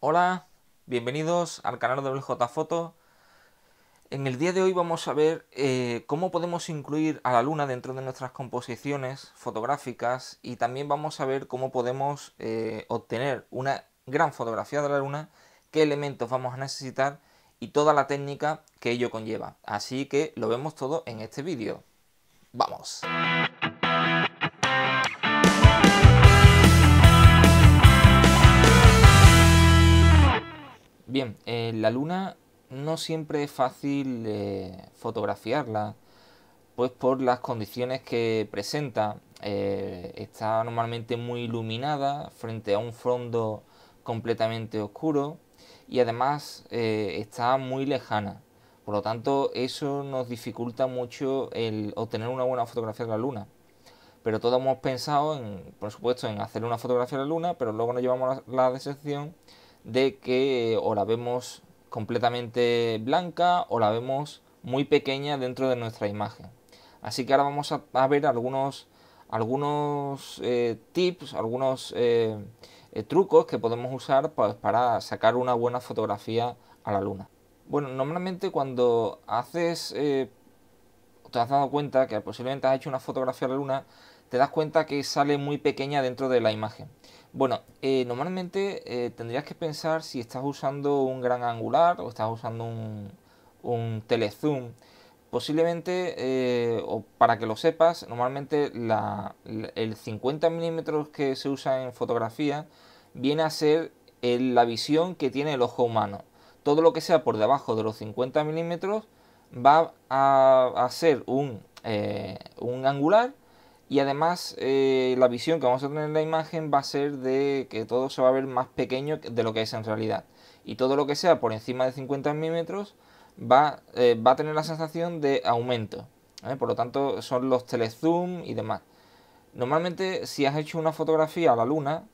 Hola, bienvenidos al canal de WJ Foto. En el día de hoy vamos a ver eh, cómo podemos incluir a la luna dentro de nuestras composiciones fotográficas y también vamos a ver cómo podemos eh, obtener una gran fotografía de la luna, qué elementos vamos a necesitar y toda la técnica que ello conlleva. Así que lo vemos todo en este vídeo. ¡Vamos! Bien, eh, la luna no siempre es fácil eh, fotografiarla, pues por las condiciones que presenta. Eh, está normalmente muy iluminada frente a un fondo completamente oscuro y además está muy lejana. Por lo tanto, eso nos dificulta mucho el obtener una buena fotografía de la luna. Pero todos hemos pensado, en, por supuesto, en hacer una fotografía de la luna, pero luego nos llevamos la, la decepción de que eh, o la vemos completamente blanca o la vemos muy pequeña dentro de nuestra imagen. Así que ahora vamos a, ver algunos, algunos eh, tips, algunos eh, trucos que podemos usar para sacar una buena fotografía a la luna. Bueno, normalmente cuando haces, te has dado cuenta que posiblemente has hecho una fotografía a la luna, te das cuenta que sale muy pequeña dentro de la imagen. Bueno, eh, normalmente eh, tendrías que pensar si estás usando un gran angular o estás usando un, telezoom. Posiblemente, eh, o para que lo sepas, normalmente el 50 milímetros que se usa en fotografía viene a ser la visión que tiene el ojo humano. Todo lo que sea por debajo de los 50 milímetros va a, ser un angular y además eh, la visión que vamos a tener en la imagen va a ser de que todo se va a ver más pequeño de lo que es en realidad. Y todo lo que sea por encima de 50 milímetros eh, va, a tener la sensación de aumento. ¿eh? Por lo tanto son los telezoom y demás. Normalmente si has hecho una fotografía a la luna,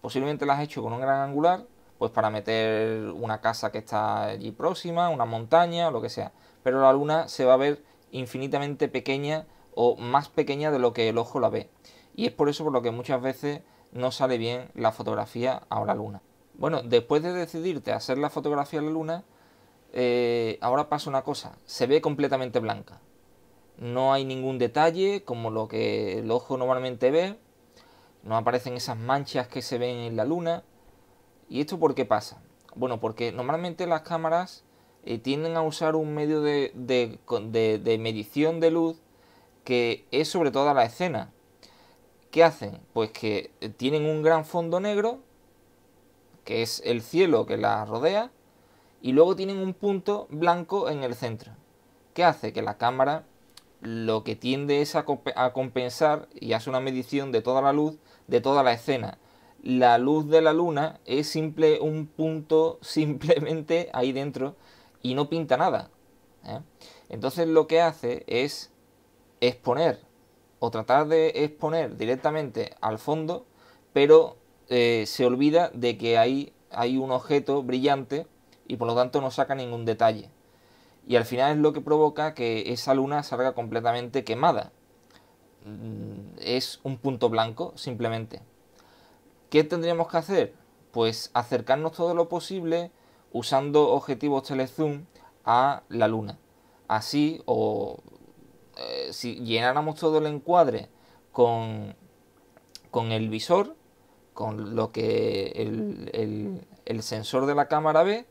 posiblemente la has hecho con un gran angular, pues para meter una casa que está allí próxima, una montaña o lo que sea. Pero la luna se va a ver infinitamente pequeña o más pequeña de lo que el ojo la ve. Y es por eso por lo que muchas veces no sale bien la fotografía a la luna. Bueno, después de decidirte a hacer la fotografía a la luna, eh, ahora pasa una cosa, se ve completamente blanca. No hay ningún detalle como lo que el ojo normalmente ve, no aparecen esas manchas que se ven en la luna. ¿Y esto por qué pasa? Bueno, porque normalmente las cámaras eh, tienden a usar un medio de medición de luz que es sobre toda la escena. ¿Qué hacen? Pues que tienen un gran fondo negro, que es el cielo que la rodea, y luego tienen un punto blanco en el centro. ¿Qué hace? Que la cámara lo que tiende es a, compensar y hace una medición de toda la luz de toda la escena. La luz de la luna es simple un punto simplemente ahí dentro y no pinta nada. ¿eh? Entonces lo que hace es exponer o tratar de exponer directamente al fondo, pero eh, se olvida de que hay, hay un objeto brillante y por lo tanto no saca ningún detalle. Y al final es lo que provoca que esa luna salga completamente quemada. Mm, es un punto blanco, simplemente. ¿Qué tendríamos que hacer? Pues acercarnos todo lo posible usando objetivos telezoom a la luna. Así, o eh, si llenáramos todo el encuadre con, con el visor, con lo que el, sensor de la cámara ve,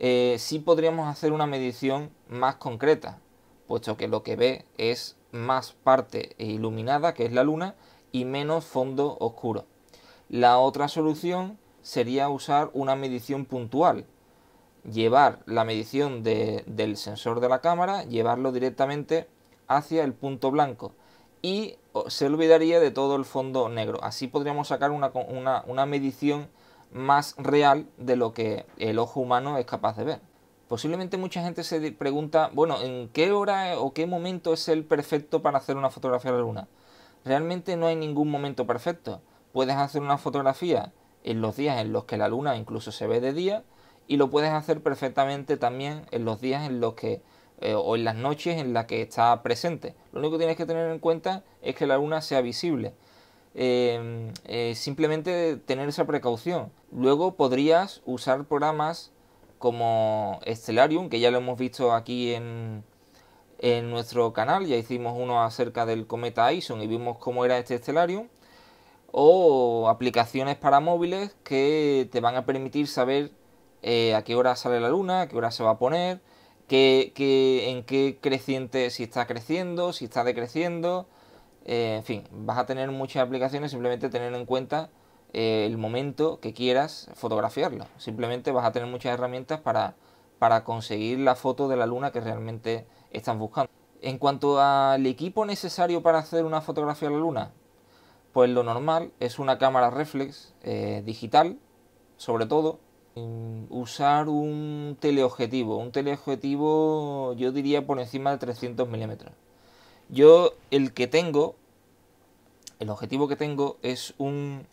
eh, sí podríamos hacer una medición más concreta, puesto que lo que ve es más parte iluminada, que es la luna, y menos fondo oscuro. La otra solución sería usar una medición puntual, llevar la medición del sensor de la cámara, llevarlo directamente hacia el punto blanco y se olvidaría de todo el fondo negro. Así podríamos sacar una, medición más real de lo que el ojo humano es capaz de ver. Posiblemente mucha gente se pregunta, bueno, ¿en qué hora o qué momento es el perfecto para hacer una fotografía de la luna? Realmente no hay ningún momento perfecto. Puedes hacer una fotografía en los días en los que la luna incluso se ve de día y lo puedes hacer perfectamente también en los días en los que eh, o en las noches en las que está presente. Lo único que tienes que tener en cuenta es que la luna sea visible. Em, eh, simplemente tener esa precaución. Luego podrías usar programas como Stellarium, que ya lo hemos visto aquí en, en nuestro canal, ya hicimos uno acerca del cometa Ison y vimos cómo era este Stellarium, o aplicaciones para móviles que te van a permitir saber eh, a qué hora sale la luna, a qué hora se va a poner, en qué creciente, si está creciendo, si está decreciendo. Eh, en fin, vas a tener muchas aplicaciones, simplemente tener en cuenta eh, el momento que quieras fotografiarlo. Simplemente vas a tener muchas herramientas para, para conseguir la foto de la luna que realmente están buscando. En cuanto al equipo necesario para hacer una fotografía de la luna, pues lo normal es una cámara reflex eh, digital, sobre todo, usar un teleobjetivo, un teleobjetivo yo diría por encima de 300 milímetros. Yo el que tengo, el objetivo que tengo es un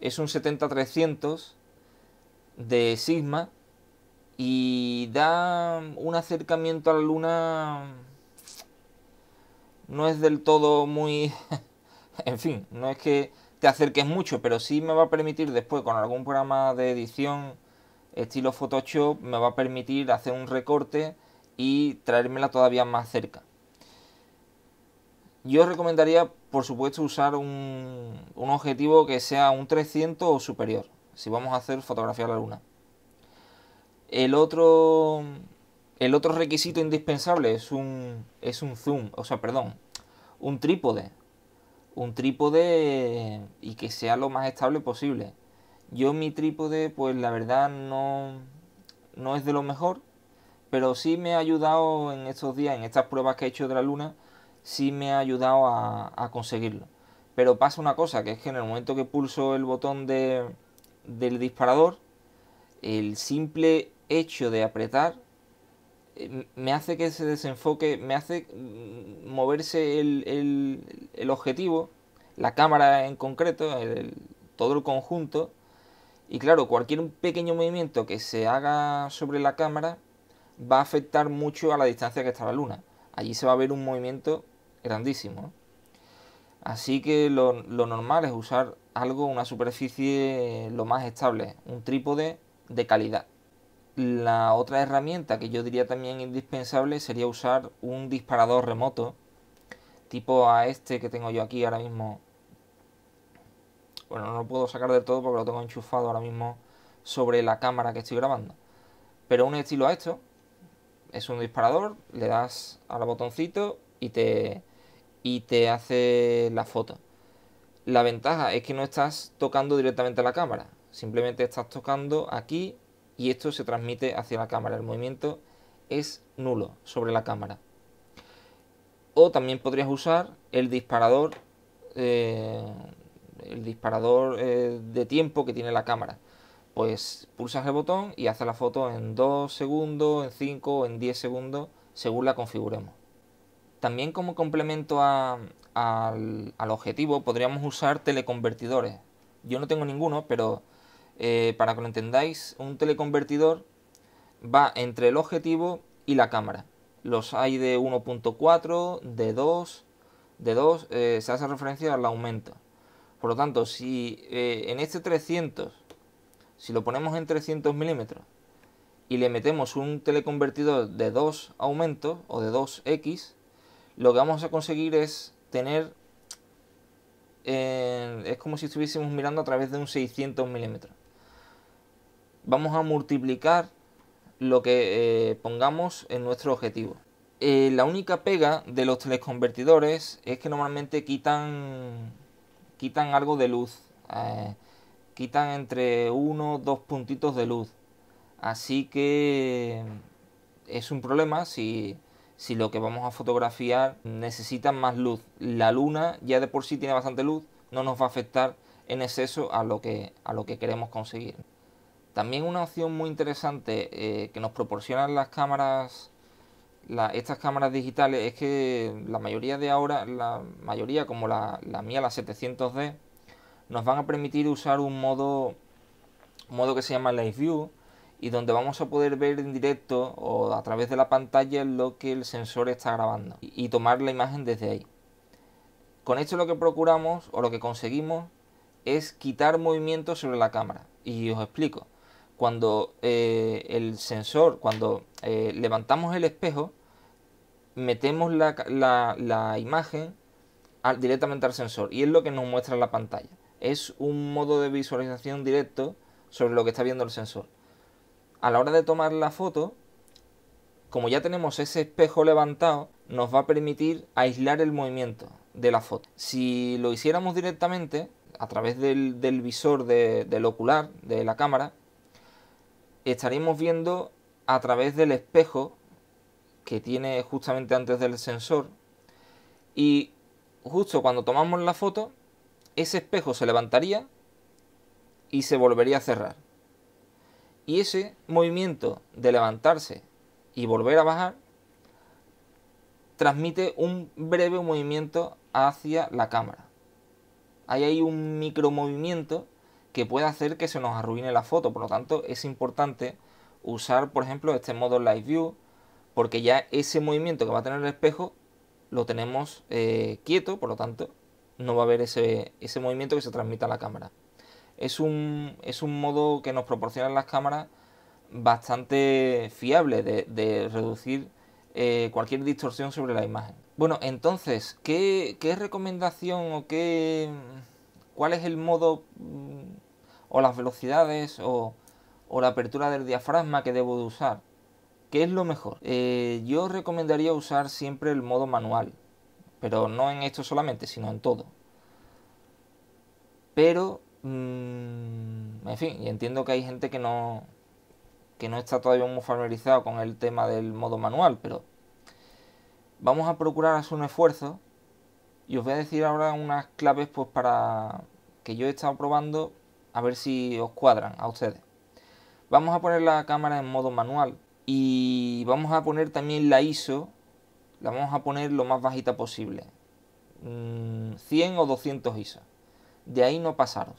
es un 70-300 de Sigma y da un acercamiento a la luna no es del todo muy en fin, no es que te acerques mucho, pero sí me va a permitir después con algún programa de edición estilo Photoshop, me va a permitir hacer un recorte y traérmela todavía más cerca. Yo recomendaría, por supuesto, usar un, objetivo que sea un 300 o superior, si vamos a hacer fotografía a la luna. El otro, el otro requisito indispensable es un, es un zoom, o sea, perdón, un trípode, un trípode y que sea lo más estable posible. Yo mi trípode, pues la verdad no, no es de lo mejor, pero sí me ha ayudado en estos días, en estas pruebas que he hecho de la luna, sí me ha ayudado a, conseguirlo. Pero pasa una cosa, que es que en el momento que pulso el botón de, del disparador, el simple hecho de apretar me hace que se desenfoque, me hace moverse el, objetivo, la cámara en concreto, el, todo el conjunto. Y claro, cualquier pequeño movimiento que se haga sobre la cámara va a afectar mucho a la distancia que está la luna. Allí se va a ver un movimiento grandísimo. Así que lo normal es usar algo, una superficie lo más estable, un trípode de calidad. La otra herramienta que yo diría también indispensable sería usar un disparador remoto, tipo a este que tengo yo aquí ahora mismo. Bueno, no lo puedo sacar del todo porque lo tengo enchufado ahora mismo sobre la cámara que estoy grabando. Pero un estilo a esto, es un disparador, le das al botoncito y te, y te hace la foto. La ventaja es que no estás tocando directamente a la cámara, simplemente estás tocando aquí y esto se transmite hacia la cámara. El movimiento es nulo sobre la cámara. O también podrías usar el disparador, eh, el disparador eh, de tiempo que tiene la cámara. Pues pulsas el botón y hace la foto en 2 segundos, en 5 o en 10 segundos, según la configuremos. También como complemento al, al objetivo podríamos usar teleconvertidores. Yo no tengo ninguno, pero eh, para que lo entendáis, un teleconvertidor va entre el objetivo y la cámara. Los hay de 1.4, de 2, de 2, eh, se hace referencia al aumento. Por lo tanto, si eh, en este 300, si lo ponemos en 300 milímetros y le metemos un teleconvertidor de 2 aumentos o de 2x, lo que vamos a conseguir es tener... es como si estuviésemos mirando a través de un 600 milímetros vamos a multiplicar lo que eh, pongamos en nuestro objetivo. Eh, la única pega de los teleconvertidores es que normalmente quitan, quitan algo de luz. Eh, quitan entre uno o dos puntitos de luz. Así que es un problema si, si lo que vamos a fotografiar necesita más luz. La luna ya de por sí tiene bastante luz, no nos va a afectar en exceso a lo que, a lo que queremos conseguir. También una opción muy interesante eh, que nos proporcionan las cámaras, estas cámaras digitales, es que la mayoría de ahora, la mayoría como la, mía, la 700D, nos van a permitir usar un modo, modo que se llama Live View y donde vamos a poder ver en directo o a través de la pantalla lo que el sensor está grabando y tomar la imagen desde ahí. Con esto lo que procuramos o lo que conseguimos es quitar movimiento sobre la cámara y os explico cuando eh, el sensor, cuando eh, levantamos el espejo, metemos la, imagen directamente al sensor y es lo que nos muestra la pantalla. Es un modo de visualización directo sobre lo que está viendo el sensor. A la hora de tomar la foto, como ya tenemos ese espejo levantado, nos va a permitir aislar el movimiento de la foto. Si lo hiciéramos directamente, a través del, visor del ocular, de la cámara, estaremos viendo a través del espejo que tiene justamente antes del sensor y justo cuando tomamos la foto ese espejo se levantaría y se volvería a cerrar y ese movimiento de levantarse y volver a bajar transmite un breve movimiento hacia la cámara. Ahí hay un movimiento que puede hacer que se nos arruine la foto. Por lo tanto, es importante usar, por ejemplo, este modo Live View, porque ya ese movimiento que va a tener el espejo lo tenemos eh, quieto, por lo tanto, no va a haber ese, movimiento que se transmita a la cámara. Es un, es un modo que nos proporcionan las cámaras bastante fiable de, reducir eh, cualquier distorsión sobre la imagen. Bueno, entonces, ¿qué, qué recomendación o qué, cuál es el modo mm, o las velocidades o, la apertura del diafragma que debo de usar. ¿Qué es lo mejor? Eh, yo recomendaría usar siempre el modo manual, pero no en esto solamente, sino en todo. Pero, mm, en fin, entiendo que hay gente que no, que no está todavía muy familiarizado con el tema del modo manual, pero vamos a procurar hacer un esfuerzo y os voy a decir ahora unas claves pues para que yo he estado probando a ver si os cuadran a ustedes. Vamos a poner la cámara en modo manual y vamos a poner también la ISO, la vamos a poner lo más bajita posible, 100 mm, o 200 ISO, de ahí no pasaros.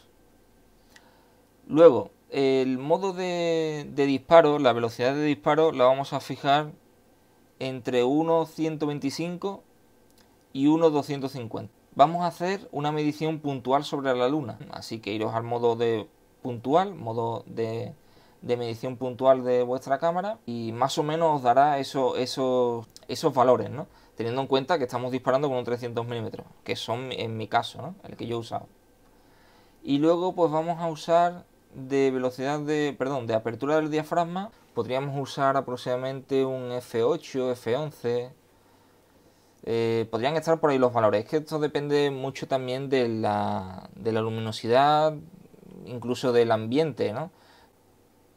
Luego, el modo de, disparo, la velocidad de disparo la vamos a fijar entre 1.125 y 1.250. Vamos a hacer una medición puntual sobre la luna, así que iros al modo de puntual, modo de, medición puntual de vuestra cámara y más o menos os dará esos valores, teniendo en cuenta que estamos disparando con un 300 milímetros, que son en mi caso, el que yo he usado. Y luego pues vamos a usar de velocidad de, perdón, de apertura del diafragma, podríamos usar aproximadamente un F8, F11, eh, podrían estar por ahí los valores. Es que esto depende mucho también de la, luminosidad, incluso del ambiente,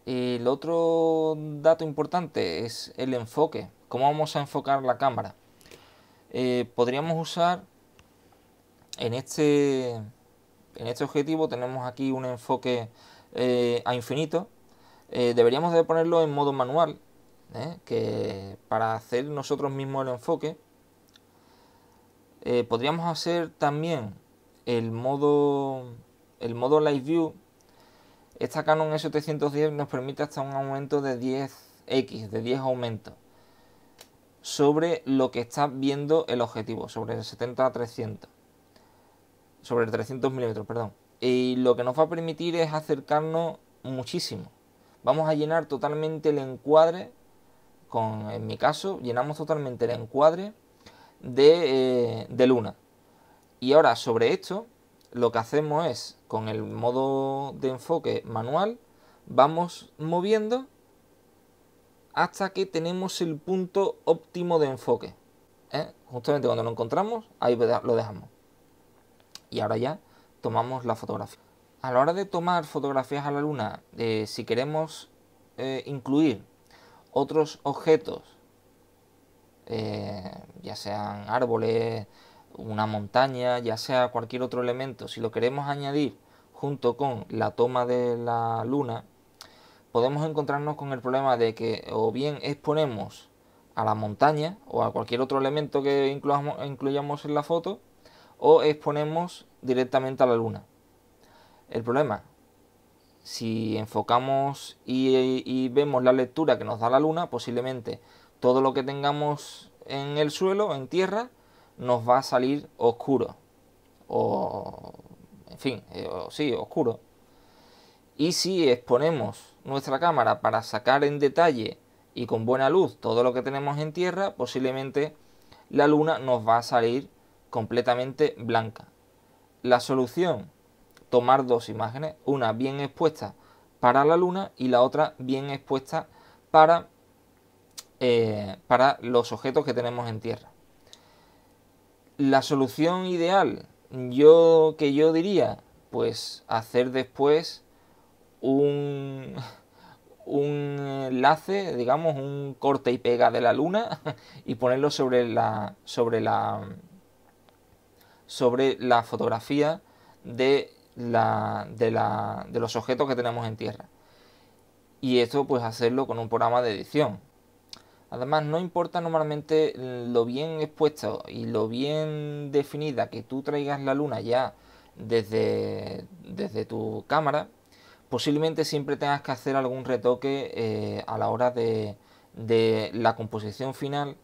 El otro dato importante es el enfoque. ¿Cómo vamos a enfocar la cámara? Eh, podríamos usar en este, en este objetivo, tenemos aquí un enfoque eh, a infinito. deberíamos de ponerlo en modo manual, que para hacer nosotros mismos el enfoque eh, podríamos hacer también el modo, el modo Live View. Esta Canon s 710 nos permite hasta un aumento de 10x, de 10 aumentos, sobre lo que está viendo el objetivo, sobre el 70 a 300, sobre el 300 milímetros, perdón. Y lo que nos va a permitir es acercarnos muchísimo. Vamos a llenar totalmente el encuadre, con, en mi caso, llenamos totalmente el encuadre eh, de, luna. Y ahora sobre esto, lo que hacemos es, con el modo de enfoque manual, vamos moviendo hasta que tenemos el punto óptimo de enfoque. ¿eh? Justamente cuando lo encontramos, ahí lo dejamos. Y ahora ya tomamos la fotografía. A la hora de tomar fotografías a la luna, eh, si queremos incluir otros objetos eh, ya sean árboles, una montaña, ya sea cualquier otro elemento, si lo queremos añadir junto con la toma de la luna, podemos encontrarnos con el problema de que o bien exponemos a la montaña o a cualquier otro elemento que incluyamos, en la foto, o exponemos directamente a la luna. El problema, si enfocamos y vemos la lectura que nos da la luna, posiblemente todo lo que tengamos en el suelo, en tierra, nos va a salir oscuro. O, en fin, eh, sí, oscuro. Y si exponemos nuestra cámara para sacar en detalle y con buena luz todo lo que tenemos en tierra, posiblemente la luna nos va a salir completamente blanca. La solución, tomar dos imágenes, una bien expuesta para la luna y la otra bien expuesta para eh, para los objetos que tenemos en tierra. La solución ideal, yo que yo diría, pues hacer después un, un enlace, digamos, un corte y pega de la luna y ponerlo sobre la sobre la sobre la fotografía de de, la, de los objetos que tenemos en tierra. Y esto pues hacerlo con un programa de edición. Además, no importa normalmente lo bien expuesto y lo bien definida que tú traigas la luna ya desde, desde tu cámara, posiblemente siempre tengas que hacer algún retoque eh, a la hora de, la composición final,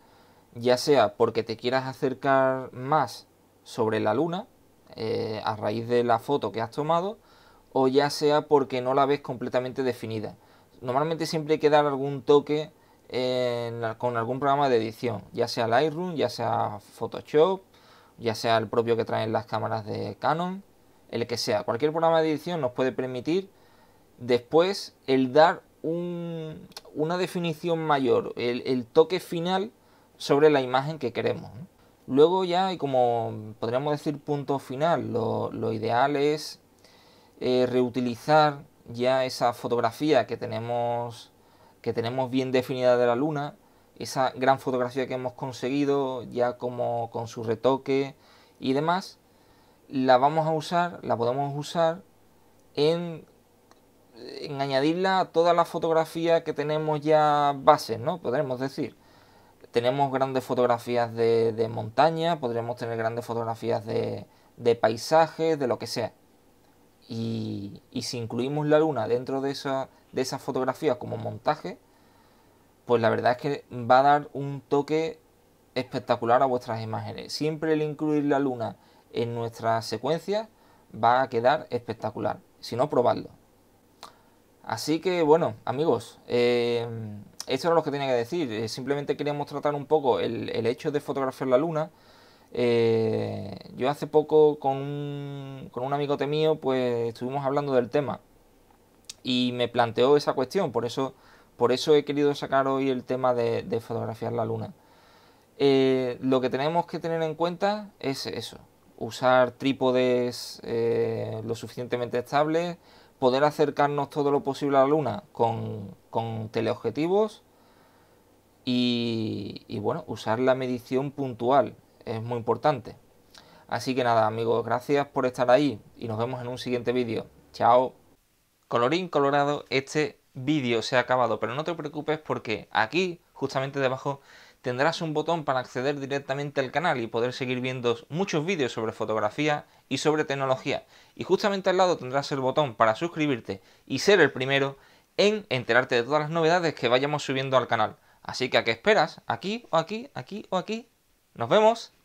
ya sea porque te quieras acercar más sobre la luna eh, a raíz de la foto que has tomado, o ya sea porque no la ves completamente definida. Normalmente siempre hay que dar algún toque con algún programa de edición, ya sea Lightroom, ya sea Photoshop, ya sea el propio que traen las cámaras de Canon, el que sea. Cualquier programa de edición nos puede permitir después el dar una definición mayor, el, toque final sobre la imagen que queremos. Luego ya y como podríamos decir punto final, lo, ideal es eh, reutilizar ya esa fotografía que tenemos que tenemos bien definida de la Luna, esa gran fotografía que hemos conseguido ya como con su retoque y demás, la vamos a usar, la podemos usar en, en añadirla a todas la fotografía que tenemos ya bases, ¿no? Podremos decir, tenemos grandes fotografías de, montaña, podremos tener grandes fotografías de, de paisajes, de lo que sea. Y, y si incluimos la luna dentro de esa de esas fotografías como montaje, pues la verdad es que va a dar un toque espectacular a vuestras imágenes. Siempre el incluir la luna en nuestras secuencias va a quedar espectacular. Si no, probadlo. Así que bueno, amigos, eh, esto era lo que tenía que decir. Eh, simplemente queríamos tratar un poco el, hecho de fotografiar la luna. Eh, yo hace poco con un, con un amigote mío, pues estuvimos hablando del tema y me planteó esa cuestión, por eso, por eso he querido sacar hoy el tema de, fotografiar la luna. Eh, lo que tenemos que tener en cuenta es eso, usar trípodes eh, lo suficientemente estables, poder acercarnos todo lo posible a la luna con, con teleobjetivos y, y bueno, usar la medición puntual, es muy importante. Así que nada amigos, gracias por estar ahí y nos vemos en un siguiente vídeo. Chao. Colorín colorado, este vídeo se ha acabado, pero no te preocupes porque aquí, justamente debajo, tendrás un botón para acceder directamente al canal y poder seguir viendo muchos vídeos sobre fotografía y sobre tecnología. Y justamente al lado tendrás el botón para suscribirte y ser el primero en enterarte de todas las novedades que vayamos subiendo al canal. Así que a qué esperas, aquí o aquí, aquí o aquí. Nos vemos.